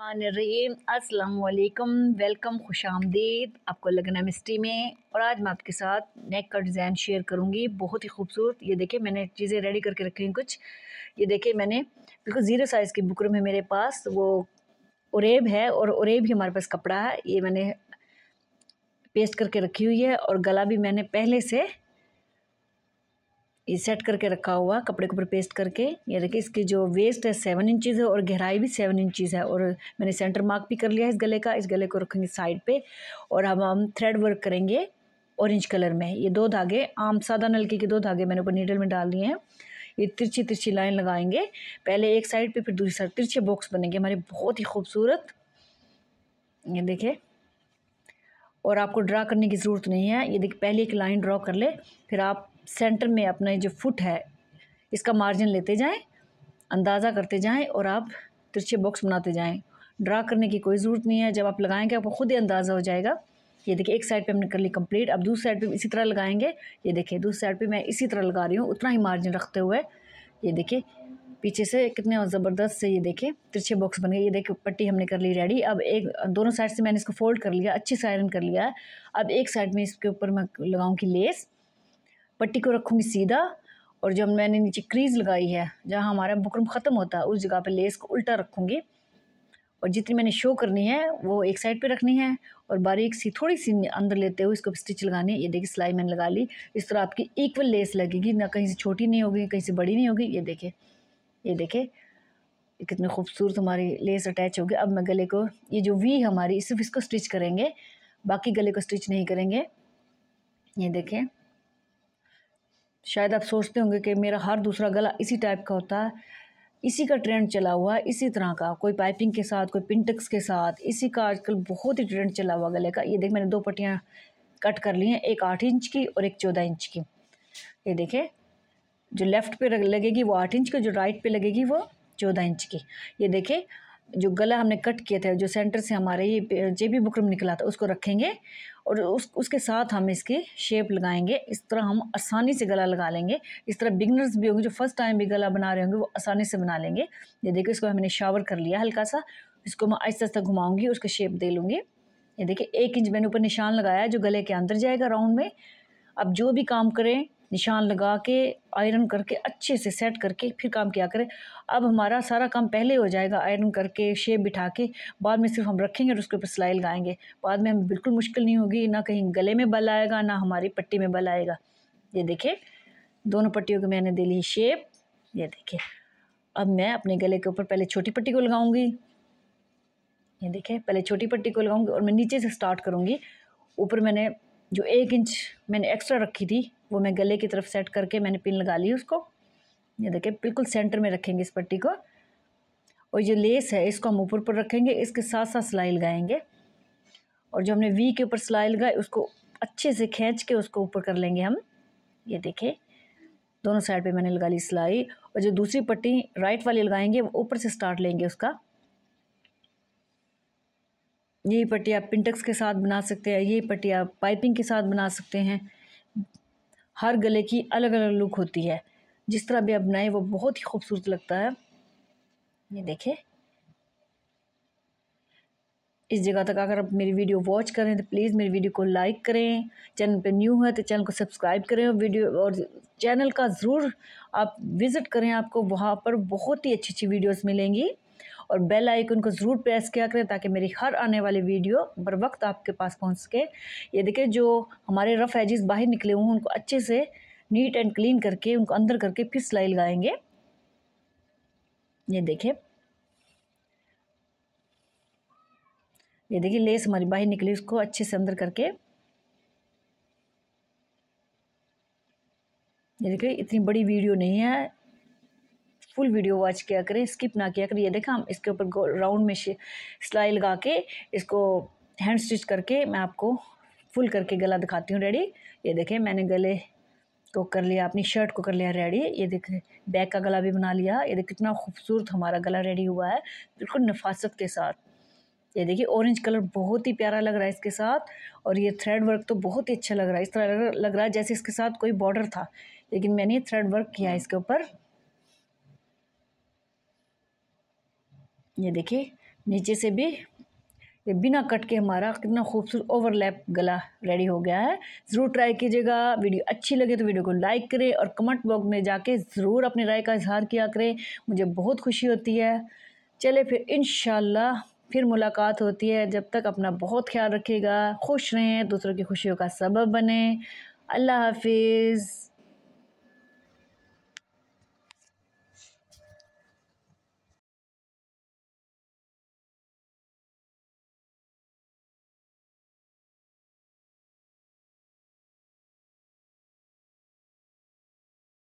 रहीम अस्सलाम वेलकम खुश आमदीद आपको लगना मिस्ट्री में और आज मैं आपके साथ नेक का डिज़ाइन शेयर करूँगी बहुत ही खूबसूरत ये देखे मैंने चीज़ें रेडी करके रखी हैं कुछ ये देखे मैंने बिल्कुल ज़ीरो साइज़ की बुकरम है मेरे पास वो उरेब है और उरेब ही हमारे पास कपड़ा है ये मैंने पेस्ट करके रखी हुई है और गला भी मैंने पहले से ये सेट करके रखा हुआ कपड़े के ऊपर पेस्ट करके ये देखिए इसकी जो वेस्ट है सेवन इंचज़ है और गहराई भी सेवन इंचज़ है और मैंने सेंटर मार्क भी कर लिया है इस गले का इस गले को रखेंगे साइड पे और अब हम थ्रेड वर्क करेंगे ऑरेंज कलर में ये दो धागे आम सादा नलके के दो धागे मैंने ऊपर नीडल में डाल दिए हैं ये तिरछी तिरछी लाइन लगाएंगे पहले एक साइड पर फिर दूसरी साइड तिरछे बॉक्स बनेंगे हमारे बहुत ही खूबसूरत ये देखिए और आपको ड्रा करने की ज़रूरत नहीं है ये देखिए पहले एक लाइन ड्रा कर ले फिर आप सेंटर में अपना जो फुट है इसका मार्जिन लेते जाएं अंदाज़ा करते जाएं और आप तिरछे बॉक्स बनाते जाएं ड्रा करने की कोई ज़रूरत नहीं है जब आप लगाएंगे आपको खुद ही अंदाज़ा हो जाएगा ये देखिए एक साइड पे हमने कर ली कंप्लीट अब दूसरी साइड पे इसी तरह लगाएंगे ये देखिए दूसरी साइड पे मैं इसी तरह लगा रही हूँ उतना ही मार्जिन रखते हुए ये देखिए पीछे से कितने ज़बरदस्त से ये देखे तिरछे बॉक्स बन गए ये देखे पट्टी हमने कर ली रेडी अब एक दोनों साइड से मैंने इसको फोल्ड कर लिया अच्छे से आयरन कर लिया है अब एक साइड में इसके ऊपर मैं लगाऊँगी लेस पट्टी को रखूँगी सीधा और जब मैंने नीचे क्रीज़ लगाई है जहाँ हमारा बुकरम ख़त्म होता है उस जगह पर लेस को उल्टा रखूँगी और जितनी मैंने शो करनी है वो एक साइड पे रखनी है और बारीक सी थोड़ी सी अंदर लेते हुए इसको स्टिच लगानी है ये देखिए सिलाई मैंने लगा ली इस तरह आपकी इक्वल लेस लगेगी ना कहीं से छोटी नहीं होगी कहीं से बड़ी नहीं होगी ये देखिए ये देखे कितनी खूबसूरत हमारी लेस अटैच होगी अब मैं गले को ये जो वी हमारी सिर्फ इसको स्टिच करेंगे बाकी गले को स्टिच नहीं करेंगे ये देखें शायद आप सोचते होंगे कि मेरा हर दूसरा गला इसी टाइप का होता है इसी का ट्रेंड चला हुआ है इसी तरह का कोई पाइपिंग के साथ कोई पिंटक्स के साथ इसी का आजकल बहुत ही ट्रेंड चला हुआ गले का ये देख मैंने दो पट्टियाँ कट कर ली हैं एक आठ इंच की और एक चौदह इंच की ये देखें जो लेफ़्ट पे लगेगी वो आठ इंच की जो राइट पे लगेगी वो चौदह इंच की ये देखें जो गला हमने कट किया था जो सेंटर से हमारे ये जे भी बुकरम निकला था उसको रखेंगे और उस उसके साथ हम इसकी शेप लगाएंगे इस तरह हम आसानी से गला लगा लेंगे इस तरह बिगनर्स भी होंगे जो फर्स्ट टाइम भी गला बना रहे होंगे वो आसानी से बना लेंगे ये देखिए इसको हमने शावर कर लिया हल्का सा इसको मैं आहिस्ता आहिस्ता घुमाऊँगी उसका शेप दे लूँगी ये देखिए एक इंच मैंने ऊपर निशान लगाया जो गले के अंदर जाएगा राउंड में अब जो भी काम करें निशान लगा के आयरन करके अच्छे से सेट करके फिर काम किया करें अब हमारा सारा काम पहले हो जाएगा आयरन करके शेप बिठा के बाद में सिर्फ हम रखेंगे और उसके ऊपर सिलाई लगाएंगे बाद में हमें बिल्कुल मुश्किल नहीं होगी ना कहीं गले में बल आएगा ना हमारी पट्टी में बल आएगा ये देखिए दोनों पट्टियों को मैंने दे ली शेप ये देखिए अब मैं अपने गले के ऊपर पहले छोटी पट्टी को लगाऊंगी ये देखिए पहले छोटी पट्टी को लगाऊंगी और मैं नीचे से स्टार्ट करूँगी ऊपर मैंने जो एक इंच मैंने एक्स्ट्रा रखी थी वो मैं गले की तरफ सेट करके मैंने पिन लगा ली उसको ये देखें बिल्कुल सेंटर में रखेंगे इस पट्टी को और जो लेस है इसको हम ऊपर पर रखेंगे इसके साथ साथ सिलाई लगाएंगे और जो हमने वी के ऊपर सिलाई लगाई उसको अच्छे से खींच के उसको ऊपर कर लेंगे हम ये देखें दोनों साइड पे मैंने लगा ली सिलाई और जो दूसरी पट्टी राइट वाली लगाएंगे वो ऊपर से स्टार्ट लेंगे उसका यही पट्टी आप पिंटक्स के साथ बना सकते हैं यही पट्टी आप पाइपिंग के साथ बना सकते हैं हर गले की अलग अलग लुक होती है जिस तरह भी आप बनाए वो बहुत ही खूबसूरत लगता है ये देखें इस जगह तक अगर आप मेरी वीडियो वॉच करें तो प्लीज़ मेरी वीडियो को लाइक करें चैनल पे न्यू है तो चैनल को सब्सक्राइब करें और वीडियो और चैनल का ज़रूर आप विज़िट करें आपको वहाँ पर बहुत ही अच्छी अच्छी वीडियोस मिलेंगी और बेल आइकन को ज़रूर प्रेस किया करें ताकि मेरी हर आने वाली वीडियो बर वक्त आपके पास पहुँच सके ये देखें जो हमारे रफ़ एजिस बाहर निकले हुए हैं उनको अच्छे से नीट एंड क्लीन करके उनको अंदर करके फिर सिलाई लगाएंगे ये देखें ये देखिए लेस हमारी बाहर निकली उसको अच्छे से अंदर करके ये देखिए इतनी बड़ी वीडियो नहीं है फुल वीडियो वॉच किया करें स्किप ना किया करें ये देखा हम इसके ऊपर राउंड में सिलाई लगा के इसको हैंड स्टिच करके मैं आपको फुल करके गला दिखाती हूँ रेडी ये देखें मैंने गले को कर लिया अपनी शर्ट को कर लिया रेडी ये देखें बैक का गला भी बना लिया ये देख कितना खूबसूरत हमारा गला रेडी हुआ है बिल्कुल नफासत के साथ ये देखिए ऑरेंज कलर बहुत ही प्यारा लग रहा है इसके साथ और ये थ्रेड वर्क तो बहुत ही अच्छा लग रहा है इस तरह लग रहा है जैसे इसके साथ कोई बॉर्डर था लेकिन मैंने थ्रेड वर्क किया है हम्म। इसके ऊपर ये देखिए नीचे से भी ये बिना कट के हमारा कितना खूबसूरत ओवरलैप गला रेडी हो गया है ज़रूर ट्राई कीजिएगा वीडियो अच्छी लगे तो वीडियो को लाइक करें और कमेंट बॉक्स में जाके ज़रूर अपनी राय का इजहार किया करें मुझे बहुत खुशी होती है चले फिर इन फिर मुलाकात होती है जब तक अपना बहुत ख्याल रखेगा खुश रहें दूसरों की खुशियों का सबब बने अल्लाह हाफिज़